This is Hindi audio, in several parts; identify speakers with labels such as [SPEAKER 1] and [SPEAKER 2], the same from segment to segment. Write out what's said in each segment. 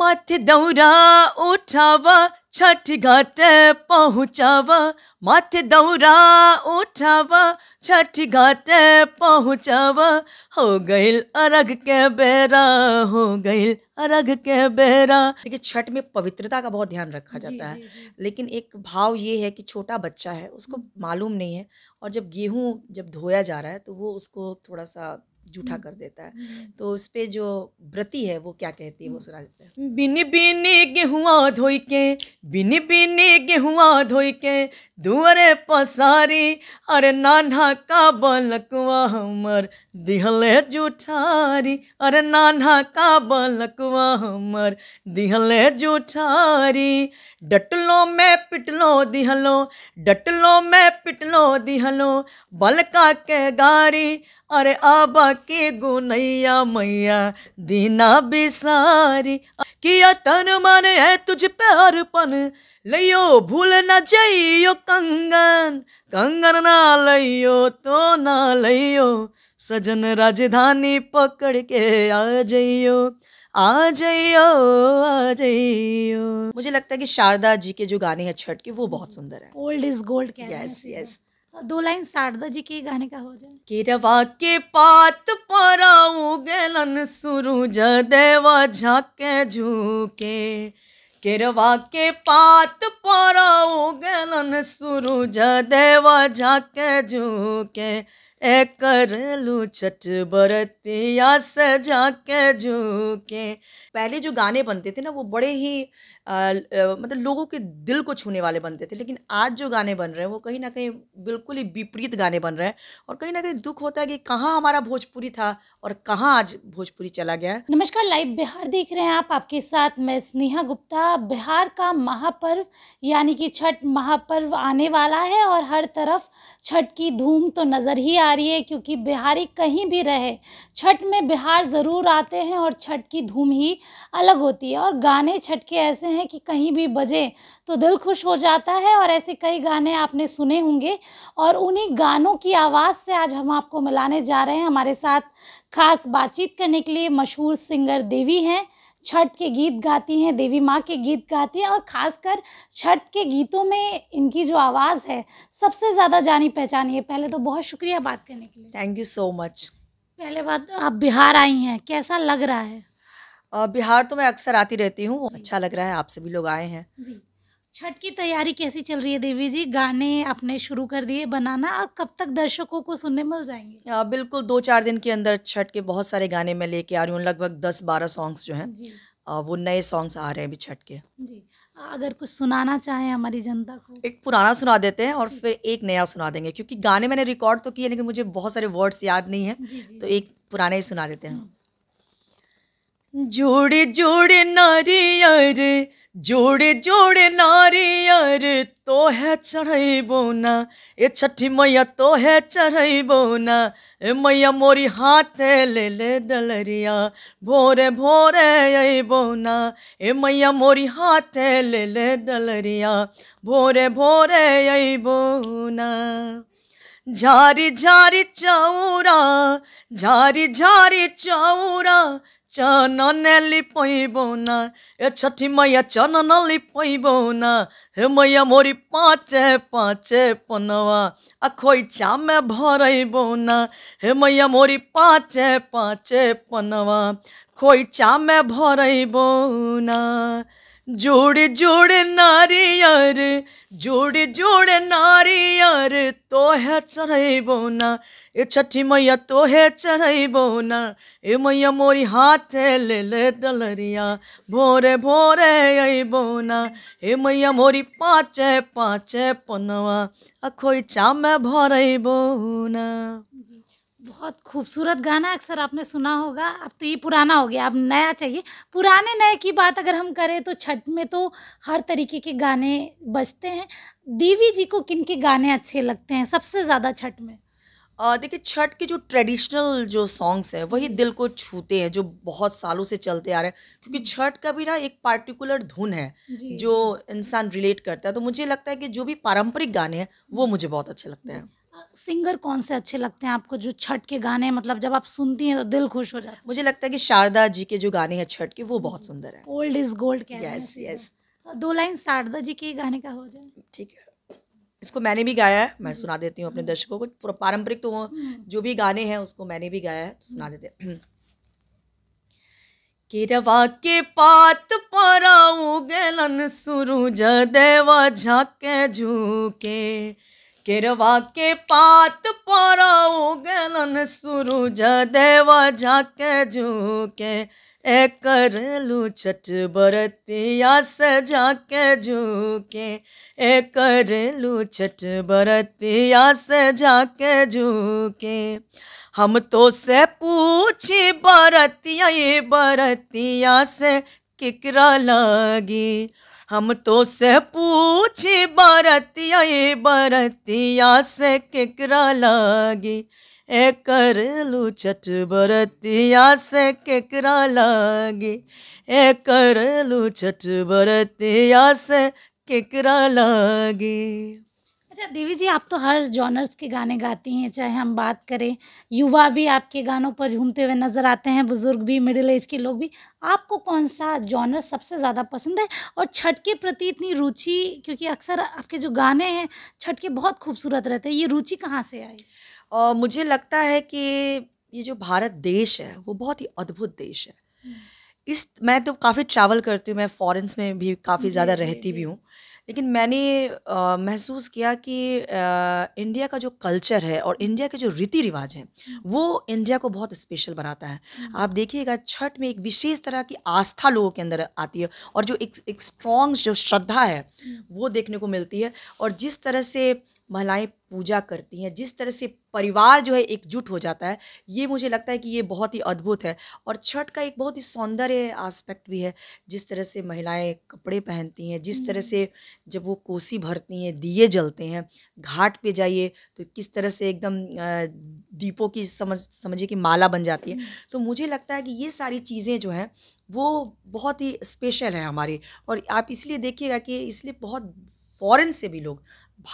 [SPEAKER 1] मथ दौरा उठावा छठ घाट पहुँचावा मथ दौरा उठावा छठ घाट पहुँचावा हो गई अरग के बेरा हो गई अरग के
[SPEAKER 2] बेरा देखिए छठ में पवित्रता का बहुत ध्यान रखा जाता जी, है जी, जी. लेकिन एक भाव ये है कि छोटा बच्चा है उसको हम्म। मालूम नहीं है और जब गेहूँ जब धोया जा रहा है तो वो उसको थोड़ा सा जूठा कर देता है हम्म। तो उस पर जो व्रती है वो क्या कहती है वो हम्म। सुना देता
[SPEAKER 1] है बिन बिन गेहुआ धोई के बिन बिन गेहुआ धोई के दुअरे पसारी अरे नाना का बलकुआ हमर दिहले जूठारी अरे नाना का बलकुआ हमर दिहले जूठारी डटलो में पिटलो दिहलो डटलो में पिटलो दिहलो बलका के गारी अरे आबा के गुनैया मैया दीना बिसारी किया तन मन है तुझ प्यार पन लियो भूल न जइयो कंगन कंगन ना लियो तो ना लियो सजन राजधानी पकड़ के आ जाइयो आ जाइयो
[SPEAKER 2] आ जाइयो मुझे लगता है कि शारदा जी के जो गाने हैं छठ के वो बहुत सुंदर है
[SPEAKER 3] old is gold yes yes दो लाइन शारदा जी के गाने का हो जाए
[SPEAKER 1] किरवा के पात पारा उगलन ज देवा झाके झूके किरवा के पात पारा उगलन ज देवा झाके झूके ए कर लू छठ बरतिया से झाके झूके पहले जो गाने बनते
[SPEAKER 2] थे ना वो बड़े ही आ, मतलब लोगों के दिल को छूने वाले बनते थे लेकिन आज जो गाने बन रहे हैं वो कहीं ना कहीं बिल्कुल ही विपरीत गाने बन रहे हैं और कहीं ना कहीं दुख होता है कि कहाँ हमारा भोजपुरी था और कहाँ आज भोजपुरी चला गया है
[SPEAKER 3] नमस्कार लाइव बिहार देख रहे हैं आप आपके साथ मैं स्नेहा गुप्ता बिहार का महापर्व यानी कि छठ महापर्व आने वाला है और हर तरफ छठ की धूम तो नज़र ही आ रही है क्योंकि बिहारी कहीं भी रहे छठ में बिहार ज़रूर आते हैं और छठ की धूम ही अलग होती है और गाने छटके ऐसे हैं कि कहीं भी बजे तो दिल खुश हो जाता है और ऐसे कई गाने आपने सुने होंगे और उन्हीं गानों की आवाज़ से आज हम आपको मिलाने जा रहे हैं हमारे साथ खास बातचीत करने के लिए मशहूर सिंगर देवी हैं छठ के गीत गाती हैं देवी माँ के गीत गाती हैं और ख़ासकर छठ के गीतों में इनकी जो आवाज़ है सबसे ज़्यादा जानी पहचानी है पहले तो बहुत शुक्रिया बात करने के लिए थैंक यू सो मच पहले बात आप बिहार आई हैं कैसा लग रहा है बिहार तो मैं अक्सर आती
[SPEAKER 2] रहती हूँ अच्छा लग रहा है आप सभी लोग आए हैं
[SPEAKER 3] छठ की तैयारी कैसी चल रही है देवी जी गाने आपने शुरू कर दिए बनाना और कब तक दर्शकों को सुनने मिल जाएंगे आ, बिल्कुल दो चार
[SPEAKER 2] दिन के अंदर छठ के बहुत सारे गाने मैं लेके आ रही हूँ लगभग दस बारह सॉन्ग्स जो हैं वो नए सॉन्ग्स आ रहे हैं अभी छठ के
[SPEAKER 3] जी अगर कुछ सुनाना चाहें हमारी जनता को एक पुराना
[SPEAKER 2] सुना देते हैं और फिर एक नया सुना देंगे क्योंकि गाने मैंने रिकॉर्ड तो किए लेकिन मुझे बहुत सारे वर्ड्स याद नहीं है तो
[SPEAKER 1] एक पुराना ही सुना देते हैं हम्म। जोड़े जोड़े नारियर जोड़े जोड़े नारियर तो है चढ़ई बोना ए छठी मैया तो है चढ़ई बोना ए मैया मोरी हाथ ले ले डलरिया भोरे भोरे आई बोना ए मैया मोरी हाथ ले ले डलरिया भोरे भोरे आई बोना झारी झारी चौरा झारी झारी चौरा চননে লিপইব না এ ছঠি মাইয়া চনন লিপইব না হে মাইয়া মোরি পাঁচে পাঁচে পনवा আখই চামে ভরাইব না হে মাইয়া মোরি পাঁচে পাঁচে পনवा খই চামে ভরাইব না जोड़े जोड़े नारी यार जोड़े जोड़े नारी यार तो है चढ़ेबो ना ए छठी मैया तो है न ए मैया मोरी हाथ ले ले दलरिया भोरे भोरे अबो न ए मैया मोरी पाचे पाचे पनवा
[SPEAKER 3] अखोई में भरेबो न बहुत खूबसूरत गाना अक्सर आपने सुना होगा अब तो ये पुराना हो गया अब नया चाहिए पुराने नए की बात अगर हम करें तो छठ में तो हर तरीके के गाने बजते हैं देवी जी को किन के गाने अच्छे लगते हैं सबसे ज़्यादा छठ में देखिए छठ के जो ट्रेडिशनल
[SPEAKER 2] जो सॉन्ग्स हैं वही हम्म। दिल को छूते हैं जो बहुत सालों से चलते आ रहे हैं क्योंकि हम्म। छठ का भी ना एक पार्टिकुलर धुन है जो इंसान रिलेट करता है तो मुझे लगता है कि जो भी पारंपरिक गाने हैं वो हम्म। मुझे बहुत अच्छे लगते हैं
[SPEAKER 3] सिंगर कौन से अच्छे लगते हैं आपको जो छठ के गाने मतलब जब आप सुनती हैं तो दिल खुश हो जाता है मुझे लगता है कि शारदा जी के जो गाने हैं छठ के वो बहुत सुंदर है old is gold yes yes दो लाइन शारदा जी के गाने का हो जाए ठीक है
[SPEAKER 2] इसको मैंने भी गाया है मैं हम्म। सुना देती हूँ अपने हम्म। दर्शकों को पूरा पारंपरिक तो हम्म। जो भी गाने हैं उसको मैंने भी
[SPEAKER 1] गाया है तो सुना देते किरवा के पात पारा उगलन सुरुज देवा झाके झूके किरवा के पात पारा उगलन सुरुज देवा झाके झूके ए करलू छठ बरतिया से झाके झूके ए कर लू छठ बरतिया से जाके झूके हम तो से पूछी बरतिया ये बरतिया से किकरा लगी हम तो से पूछी बरतिया ये बरतिया से किकरा लगी ए कर लू छठ बरतिया से केकरा लागे ए कर
[SPEAKER 3] लू छठ बरतिया से केकरा लागे अच्छा देवी जी आप तो हर जॉनर्स के गाने गाती हैं चाहे हम बात करें युवा भी आपके गानों पर झूमते हुए नज़र आते हैं बुज़ुर्ग भी मिडिल एज के लोग भी आपको कौन सा जॉनर सबसे ज़्यादा पसंद है और छठ के प्रति इतनी रुचि क्योंकि अक्सर आपके जो गाने हैं छठ के बहुत खूबसूरत रहते हैं ये रुचि कहाँ से आई और मुझे लगता है कि
[SPEAKER 2] ये जो भारत देश है वो बहुत ही अद्भुत देश है हम्म। इस मैं तो काफ़ी ट्रैवल करती हूँ मैं फॉरेंस में भी काफ़ी ज़्यादा रहती भी हूँ लेकिन मैंने महसूस किया कि इंडिया का जो कल्चर है और इंडिया के जो रीति रिवाज हैं हम्म। वो इंडिया को बहुत स्पेशल बनाता है हम्म। आप देखिएगा छठ में एक विशेष तरह की आस्था लोगों के अंदर आती है और जो एक एक स्ट्रॉन्ग जो श्रद्धा है हम्म। वो देखने को मिलती है और जिस तरह से महिलाएं पूजा करती हैं जिस तरह से परिवार जो है एकजुट हो जाता है ये मुझे लगता है कि ये बहुत ही अद्भुत है और छठ का एक बहुत ही सौंदर्य आस्पेक्ट भी है जिस तरह से महिलाएं कपड़े पहनती हैं जिस तरह से जब वो कोसी भरती हैं दिए जलते हैं घाट पे जाइए तो किस तरह से एकदम दीपों की समझ समझिए कि माला बन जाती है हम्म। तो मुझे लगता है कि ये सारी चीज़ें जो हैं वो बहुत ही स्पेशल है हमारी और आप इसलिए देखिएगा कि इसलिए बहुत फ़ॉरन से भी लोग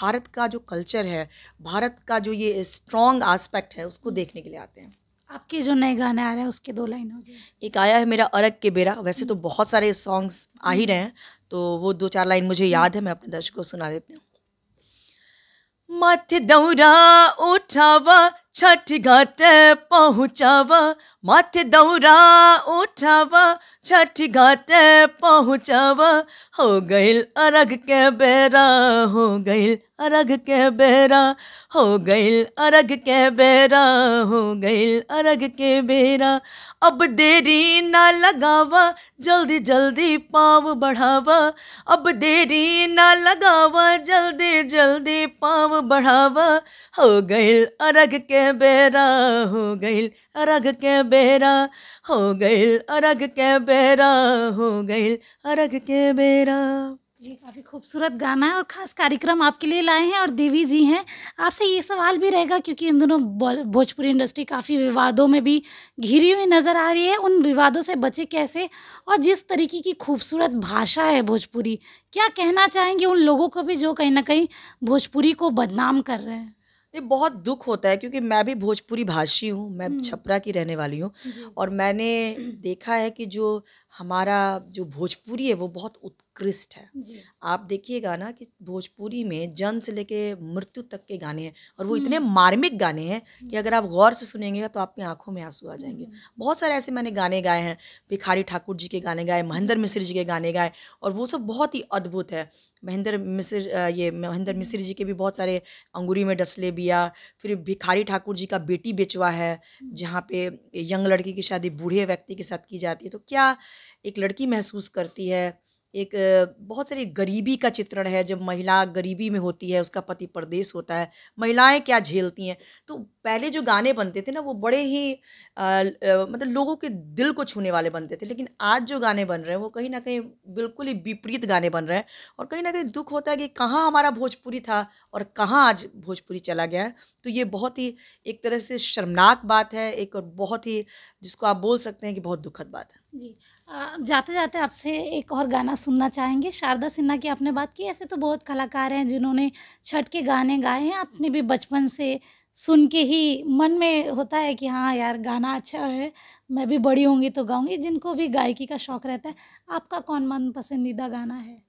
[SPEAKER 2] भारत का जो कल्चर है भारत का जो ये स्ट्रॉन्ग आस्पेक्ट है उसको देखने के लिए आते हैं
[SPEAKER 3] आपके जो नए गाने आ रहे हैं उसके दो लाइन हो जाए
[SPEAKER 2] एक आया है मेरा अरग के बेरा वैसे तो बहुत सारे सॉन्ग्स आ ही रहे हैं तो वो दो चार लाइन मुझे याद है मैं अपने दर्शकों को सुना देती हूँ
[SPEAKER 1] मत दौरा उठावा छठ घाट पहुँचावा माथे दौरा उठावा छठ घाट पहुँचावा हो गई अर्घ के बेरा हो गई अर्घ के बेरा हो गई अर्घ के बेरा हो गई अर्घ के बेरा अब देरी ना लगावा जल्दी जल्दी पाव बढ़ावा अब देरी ना लगावा जल्दी जल्दी पाव बढ़ावा हो गईल अर्घ के बेरा हो गई अरग के बेरा हो गई अरग के बेरा हो गई
[SPEAKER 3] अरग के बेरा काफ़ी खूबसूरत गाना है और ख़ास कार्यक्रम आपके लिए लाए हैं और देवी जी हैं आपसे ये सवाल भी रहेगा क्योंकि इन दोनों भोजपुरी इंडस्ट्री काफ़ी विवादों में भी घिरी हुई नज़र आ रही है उन विवादों से बचे कैसे और जिस तरीके की खूबसूरत भाषा है भोजपुरी क्या कहना चाहेंगे उन लोगों को भी जो कहीं ना कहीं भोजपुरी को बदनाम कर रहे हैं ये बहुत दुख होता है क्योंकि मैं भी भोजपुरी भाषी हूँ मैं हम्म। छपरा
[SPEAKER 2] की रहने वाली हूँ और मैंने देखा है कि जो हमारा जो भोजपुरी है वो बहुत उत्कृष्ट है आप देखिएगा ना कि भोजपुरी में जन्म से लेके मृत्यु तक के गाने हैं और वो इतने हम्म। मार्मिक गाने हैं कि हम्म। अगर आप गौर से सुनेंगे तो आपकी आंखों में आंसू आ हम्म। जाएंगे बहुत सारे ऐसे मैंने गाने गाए हैं भिखारी ठाकुर जी के गाने गाए महेंद्र मिश्र जी के गाने गाए और वो सब बहुत ही अद्भुत है महेंद्र मिश्र ये महेंद्र मिश्र जी के भी बहुत सारे अंगूरी में डसले बिया फिर भिखारी ठाकुर जी का बेटी बेचवा है जहाँ पे यंग लड़की की शादी बूढ़े व्यक्ति के साथ की जाती है तो क्या एक लड़की महसूस करती है एक बहुत सारी गरीबी का चित्रण है जब महिला गरीबी में होती है उसका पति परदेश होता है महिलाएं क्या झेलती हैं तो पहले जो गाने बनते थे ना वो बड़े ही आ, आ, मतलब लोगों के दिल को छूने वाले बनते थे लेकिन आज जो गाने बन रहे हैं वो कहीं ना कहीं बिल्कुल ही विपरीत गाने बन रहे हैं और कहीं ना कहीं दुख होता है कि कहाँ हमारा भोजपुरी था और कहाँ आज भोजपुरी चला गया है तो ये बहुत ही एक तरह से शर्मनाक बात है एक और बहुत ही जिसको आप बोल सकते हैं कि बहुत दुखद बात
[SPEAKER 3] है जी जाते जाते आपसे एक और गाना सुनना चाहेंगे शारदा सिन्हा की आपने बात की ऐसे तो बहुत कलाकार हैं जिन्होंने छठ के गाने गाए हैं आपने भी बचपन से सुन के ही मन में होता है कि हाँ यार गाना अच्छा है मैं भी बड़ी होंगी तो गाऊंगी जिनको भी गायकी का शौक रहता है आपका कौन मन पसंदीदा गाना है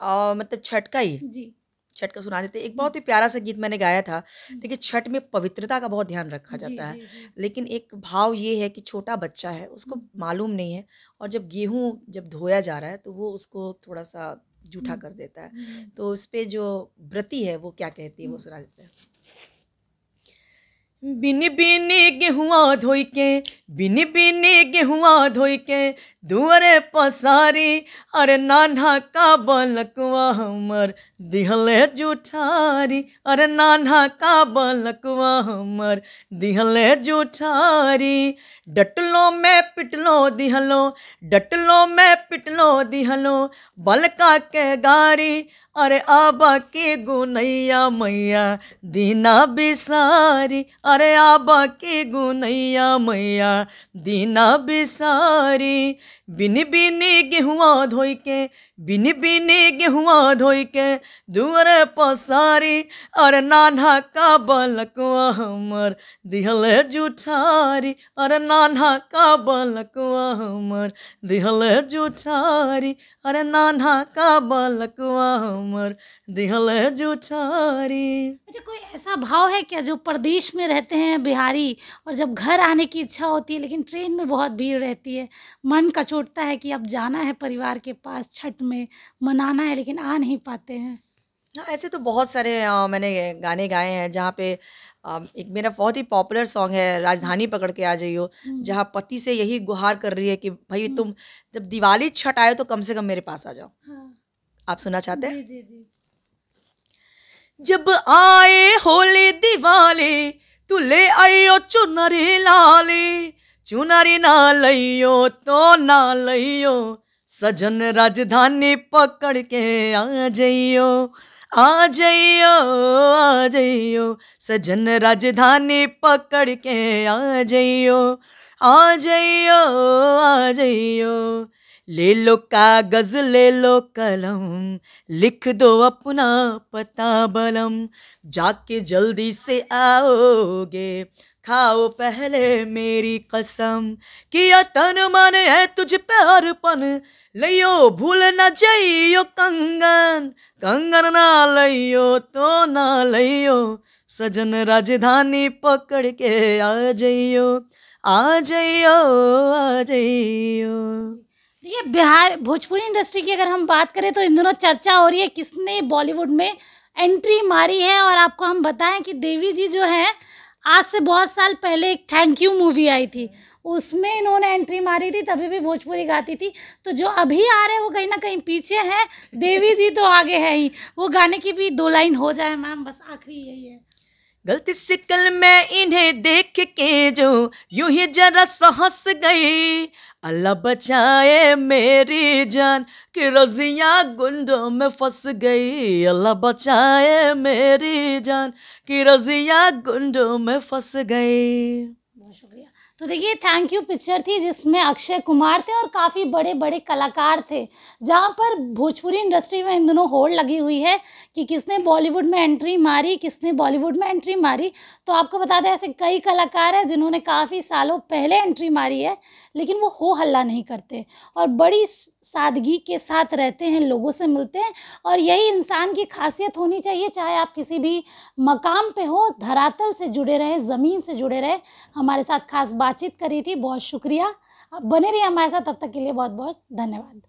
[SPEAKER 2] आ, मतलब छठ का ही जी छठ का सुना देते एक बहुत ही प्यारा सा गीत मैंने गाया था देखिए छठ में पवित्रता का बहुत ध्यान रखा जाता है लेकिन एक भाव ये है कि छोटा बच्चा है उसको हम्म। मालूम नहीं है और जब गेहूँ जब धोया जा रहा है तो वो उसको थोड़ा सा जूठा हम्म। कर देता है हम्म। तो उस पर जो व्रती है वो क्या कहती है वो सुना देता है
[SPEAKER 1] बिन बिन गेहुआ धोई के बिन बिन गेहुआ धोई के दुअरे पसारी अरे नाना का बलकुआ हमर दिहल जुठारी अरे नाना का बलकुआ हमर दिहल जुठारी डटलों मैं पिटलो दिहलो डटलों मैं पिटलो दिहलो बलका के गारी अरे आबा के गुनैया मैया दीना बिसारी अरे आबा के गुनैया मैया दीना बिसारी बिन बिन गेहुआ धोई के बिन बिन गेहुआ धोई के दुअर पसारी और नाना का बलकुआ हमर दिहल जुठारी और नाना का बलकुआ हमर दिहल जुठारी
[SPEAKER 3] और नाना का बलकुआ हमर दिहल जुठारी अच्छा कोई ऐसा भाव है क्या जो प्रदेश में रहते हैं बिहारी और जब घर आने की इच्छा होती है लेकिन ट्रेन में बहुत भीड़ रहती है मन कचोटता है कि अब जाना है परिवार के पास छठ में मनाना है लेकिन आ नहीं पाते हैं हाँ ऐसे तो बहुत सारे
[SPEAKER 2] आ, मैंने गाने गाए हैं जहाँ पे आ, एक मेरा बहुत ही पॉपुलर सॉन्ग है राजधानी हम्म। पकड़ के आ जाइयो हम्म। जहाँ पति से यही गुहार कर रही है कि भाई हम्म। तुम जब दिवाली छठ आयो तो कम से कम मेरे पास आ जाओ हाँ। आप सुनना चाहते
[SPEAKER 3] हैं
[SPEAKER 1] जब आए होली दिवाली तू ले आयो चुनरी लाली चुनरी ना लइयो तो ना लइयो सजन राजधानी पकड़ के आ जाइयो आ जाइयो आ जाइयो सजन राजधानी पकड़ के आ जाइयो आ जाइयो आ जाइयो ले लो कागज ले लो कलम लिख दो अपना पता बलम जाके जल्दी से आओगे खाओ पहले मेरी कसम किया तन मन है तुझ प्यार पन लियो भूल न जाइयो कंगन कंगन ना लियो तो ना लियो सजन राजधानी पकड़ के आ जाइयो
[SPEAKER 3] आ जाइयो आ जाइयो ये बिहार भोजपुरी इंडस्ट्री की अगर हम बात करें तो इन दोनों चर्चा हो रही है किसने बॉलीवुड में एंट्री मारी है और आपको हम बताएं कि देवी जी जो हैं आज से बहुत साल पहले एक थैंक यू मूवी आई थी उसमें इन्होंने एंट्री मारी थी तभी भी भोजपुरी गाती थी तो जो अभी आ रहे हैं वो कहीं ना कहीं पीछे हैं देवी जी तो आगे है ही वो गाने की भी दो लाइन हो जाए मैम बस आखिरी यही है गलती से कल मैं इन्हें देख के जो
[SPEAKER 1] यूं ही जरा सहस गई अल्लाह बचाए मेरी जान कि रजिया गुंडों में फंस गई अल्लाह बचाए
[SPEAKER 3] मेरी जान कि रजिया गुंडों में फंस गई तो देखिए थैंक यू पिक्चर थी जिसमें अक्षय कुमार थे और काफ़ी बड़े बड़े कलाकार थे जहाँ पर भोजपुरी इंडस्ट्री में इन दोनों होड़ लगी हुई है कि किसने बॉलीवुड में एंट्री मारी किसने बॉलीवुड में एंट्री मारी तो आपको बता दें ऐसे कई कलाकार हैं जिन्होंने काफ़ी सालों पहले एंट्री मारी है लेकिन वो हो हल्ला नहीं करते और बड़ी सादगी के साथ रहते हैं लोगों से मिलते हैं और यही इंसान की खासियत होनी चाहिए चाहे आप किसी भी मकाम पे हो धरातल से जुड़े रहे ज़मीन से जुड़े रहे हमारे साथ खास बातचीत करी थी बहुत शुक्रिया आप बने रहिए हमारे साथ तब तक के लिए बहुत बहुत धन्यवाद